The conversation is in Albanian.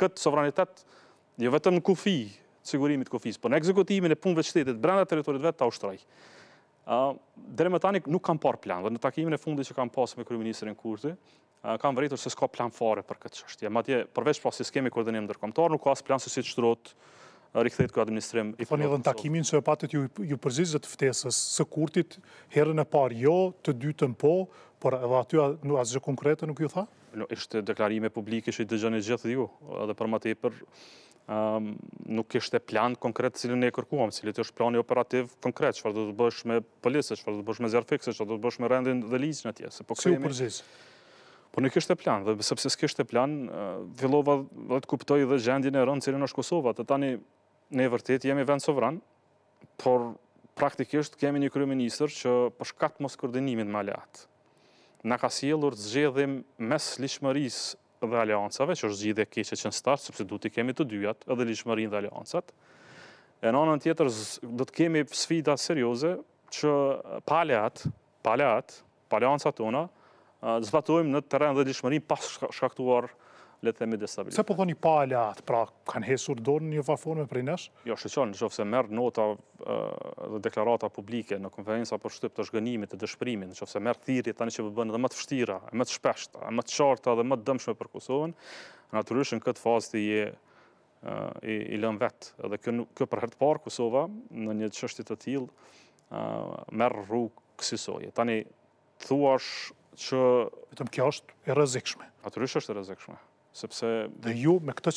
këtë sovranitet, një jo vetëm në kufi, sigurimit kufis, po në ekzekutimin e punve qëtetit, brenda teritorit vetë ta ushtroj. Dere me tani nuk kam par plan, dhe në takimin e fundi që kam pasë me Kriministrin Kurti, kam vrejtur se s'ka plan fare për këtë qështje. Ma tje, përveç pra si s'kemi koordinim ndërkomtar, nuk ka as plan së si të rikëthejt kërë administrim. Thonë edhe në takimin që e patët ju përgjizët ftesës, së kurtit, herën e parë jo, të dytën po, por edhe aty asë gjë konkrete nuk ju tha? Ishte deklarime publike që i dëgjën e gjithë ju, edhe për më të i për nuk ishte plan konkret cilin ne kërkuam, cilin të është plan e operativ konkret, qëfar do të bësh me polisës, qëfar do të bësh me zjarëfikësës, qëfar do të bësh me rendin dhe ligjën atje. tjesë. Po si u përgjizë? Por nuk ishte plan, dhe sepse s'kishte plan, fillova dhe të kuptoj dhe gjendjën e rëndë cilin është Kosova, të tani ne vërtet jemi vend sovran, por praktikisht kemi një kryeministër që përshkat mos koordinimit më lart. Na ka sjellur zgjedhim mes lishmërisë dhe aleancave, që është zgjidhje keqe që në start, sepse duhet i kemi të dyjat, edhe lishmërinë dhe aleancat. E në anën tjetër do të kemi sfida serioze që palat, pa aleancat tona zbatojmë në teren dhe lishmërinë pas shkaktuar le të themi Se po thoni atë, pra kanë hesur dorën një vaforme i nesh? Jo, shëqon, në qofë se merë nota dhe deklarata publike në konferenca për shtyp të shgënimit të dëshprimin, në qofë se merë thiri tani që bëbën po dhe më të fështira, më të shpeshta, më të qarta dhe më të dëmshme për Kosovën, naturisht në këtë fazë të je i lën vetë. Edhe kjo për hertë parë Kosova, në një qështit të tilë, merë rrugë Tani, thuash që... Vetëm kjo është e rëzikshme. Atërysh është e rëzikshme sepse... Dhe ju me këtë